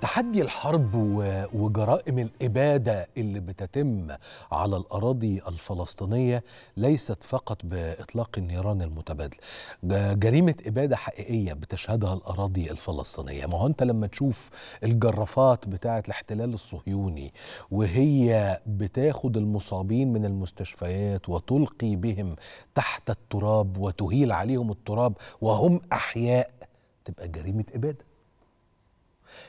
تحدي الحرب وجرائم الاباده اللي بتتم على الاراضي الفلسطينيه ليست فقط باطلاق النيران المتبادله جريمه اباده حقيقيه بتشهدها الاراضي الفلسطينيه ما هو انت لما تشوف الجرافات بتاعه الاحتلال الصهيوني وهي بتاخد المصابين من المستشفيات وتلقي بهم تحت التراب وتهيل عليهم التراب وهم احياء تبقى جريمه اباده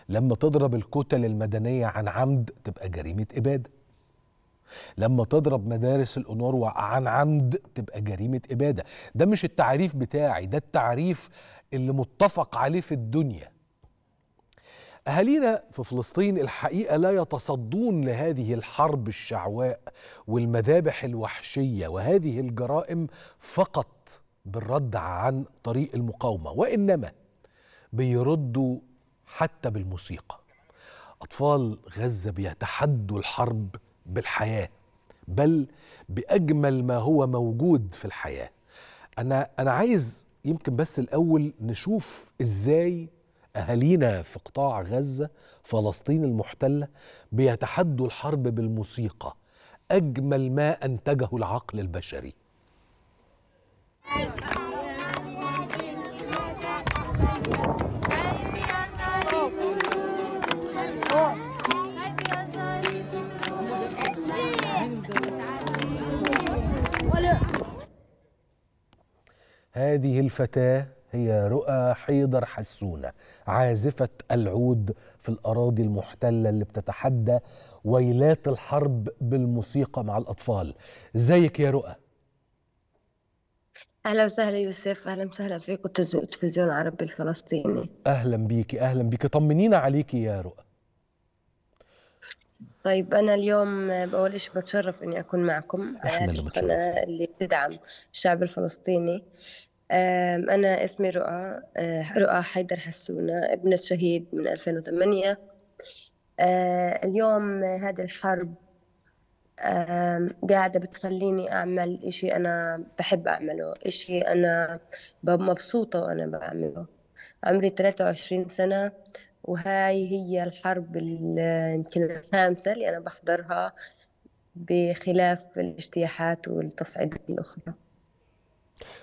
لما تضرب الكتل المدنية عن عمد تبقى جريمة إبادة لما تضرب مدارس الأنوروا عن عمد تبقى جريمة إبادة ده مش التعريف بتاعي ده التعريف اللي متفق عليه في الدنيا أهالينا في فلسطين الحقيقة لا يتصدون لهذه الحرب الشعواء والمذابح الوحشية وهذه الجرائم فقط بالرد عن طريق المقاومة وإنما بيردوا حتى بالموسيقى أطفال غزة بيتحدوا الحرب بالحياة بل بأجمل ما هو موجود في الحياة أنا أنا عايز يمكن بس الأول نشوف إزاي أهالينا في قطاع غزة فلسطين المحتلة بيتحدوا الحرب بالموسيقى أجمل ما أنتجه العقل البشري هذه الفتاة هي رؤى حيدر حسونة عازفة العود في الأراضي المحتلة اللي بتتحدى ويلات الحرب بالموسيقى مع الأطفال زيك يا رؤى اهلا وسهلا يوسف اهلا وسهلا فيكم تلفزيون عربي الفلسطيني اهلا بيكي اهلا بيكي طمنينا عليكي يا رؤى طيب أنا اليوم إشي بتشرف إني أكون معكم آه، أنا اللي تدعم الشعب الفلسطيني أنا اسمي رؤى آه، رؤى حيدر حسونة ابنة شهيد من 2008 آه، اليوم هذه الحرب قاعدة بتخليني أعمل إشي أنا بحب أعمله إشي أنا مبسوطة وأنا بعمله عمري 23 سنة وهاي هي الحرب يمكن الخامسة اللي أنا بحضرها بخلاف الاجتياحات والتصعيدات الأخرى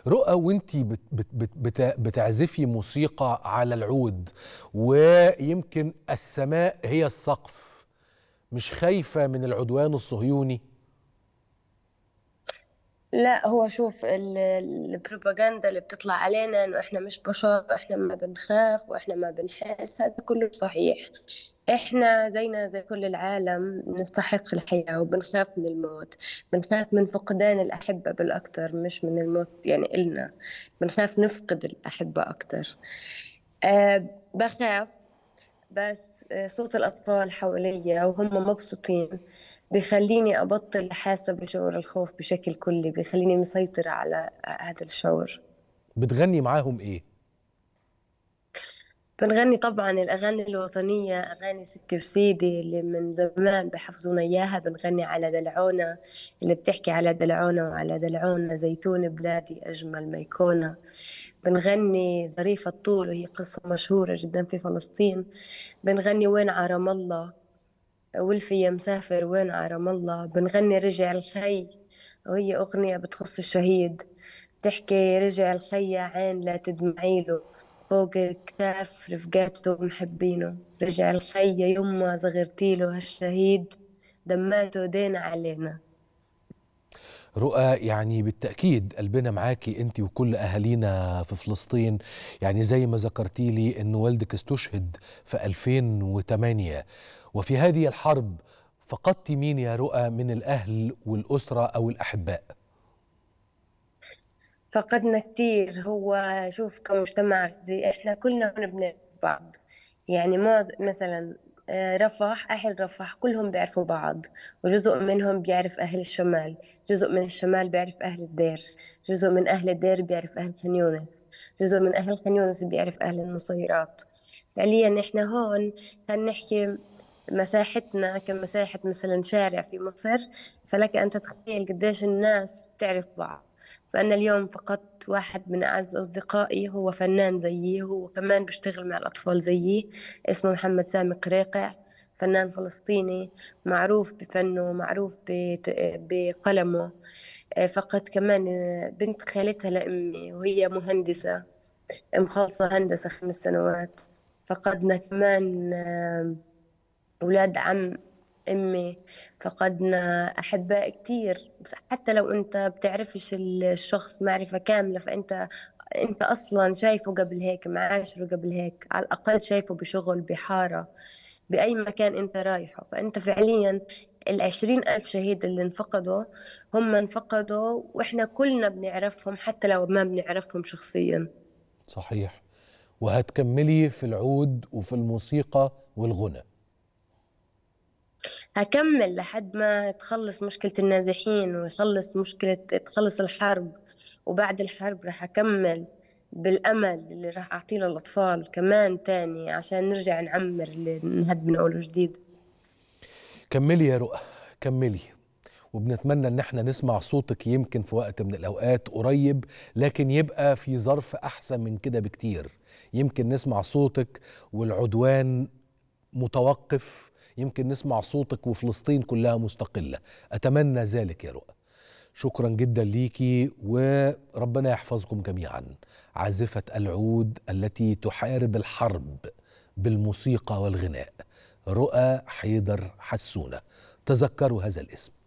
رؤى وانت بتعزفي موسيقى على العود ويمكن السماء هي السقف مش خايفة من العدوان الصهيوني؟ لا هو شوف البروباغندا اللي بتطلع علينا انه احنا مش بشر احنا ما بنخاف واحنا ما بنحس هذا كله صحيح احنا زينا زي كل العالم نستحق الحياة وبنخاف من الموت بنخاف من فقدان الأحبة بالأكتر مش من الموت يعني إلنا بنخاف نفقد الأحبة أكتر أه بخاف بس آه، صوت الأطفال حواليا وهم مبسوطين بخليني أبطل حاسة بشعور الخوف بشكل كلي بخليني مسيطرة على هذا الشعور بتغني معاهم إيه؟ بنغني طبعا الأغاني الوطنية أغاني ستي وسيدي اللي من زمان بحفظونا إياها بنغني على دلعونه اللي بتحكي على دلعونه وعلى دلعونه زيتون بلادي أجمل ميكونة بنغني ظريفه الطول وهي قصة مشهورة جدا في فلسطين بنغني وين عرم الله ولفي يا مسافر وين عرم الله بنغني رجع الخي وهي أغنية بتخص الشهيد بتحكي رجع الخي عين لا تدمعي له فوق كتاف رفقاته ومحبينه رجع الخي يما له هالشهيد دماته دين علينا رؤى يعني بالتأكيد قلبنا معاكي أنت وكل أهالينا في فلسطين يعني زي ما ذكرتي لي أن والدك استشهد في 2008 وفي هذه الحرب فقدت مين يا رؤى من الأهل والأسرة أو الأحباء؟ فقدنا كثير هو شوف كمجتمع زي احنا كلنا بنبني بعض يعني معظم مثلا آه، رفح أهل رفح كلهم بيعرفوا بعض وجزء منهم بيعرف أهل الشمال جزء من الشمال بيعرف أهل الدير جزء من أهل الدير بيعرف أهل خان يونس جزء من أهل خان يونس بيعرف أهل النصيرات فعليا إحنا هون كان نحكي مساحتنا كمساحة مثلا شارع في مصر فلك أن تتخيل قديش الناس بتعرف بعض فأنا اليوم فقدت واحد من أعز أصدقائي هو فنان زيي هو كمان بيشتغل مع الأطفال زيي اسمه محمد سامي قريقع فنان فلسطيني معروف بفنه معروف بقلمه آه، فقدت كمان آه، بنت خالتها لأمي وهي مهندسة مخلصة هندسة خمس سنوات فقدنا كمان آه، أولاد عم أمي فقدنا أحباء كتير حتى لو أنت بتعرفش الشخص معرفة كاملة فأنت أنت أصلا شايفه قبل هيك معاشره قبل هيك على الأقل شايفه بشغل بحارة بأي مكان أنت رايحه فأنت فعليا العشرين ألف شهيد اللي انفقدوا هم انفقدوا وإحنا كلنا بنعرفهم حتى لو ما بنعرفهم شخصيا صحيح وهتكملي في العود وفي الموسيقى والغنى هكمل لحد ما تخلص مشكلة النازحين ويخلص مشكلة تخلص الحرب وبعد الحرب راح أكمل بالأمل اللي راح أعطيه للأطفال كمان تاني عشان نرجع نعمر نهد من أول وجديد كملي يا رؤى كملي وبنتمنى ان احنا نسمع صوتك يمكن في وقت من الاوقات قريب لكن يبقى في ظرف احسن من كده بكتير يمكن نسمع صوتك والعدوان متوقف يمكن نسمع صوتك وفلسطين كلها مستقله اتمنى ذلك يا رؤى شكرا جدا ليكي وربنا يحفظكم جميعا عازفه العود التي تحارب الحرب بالموسيقى والغناء رؤى حيدر حسونه تذكروا هذا الاسم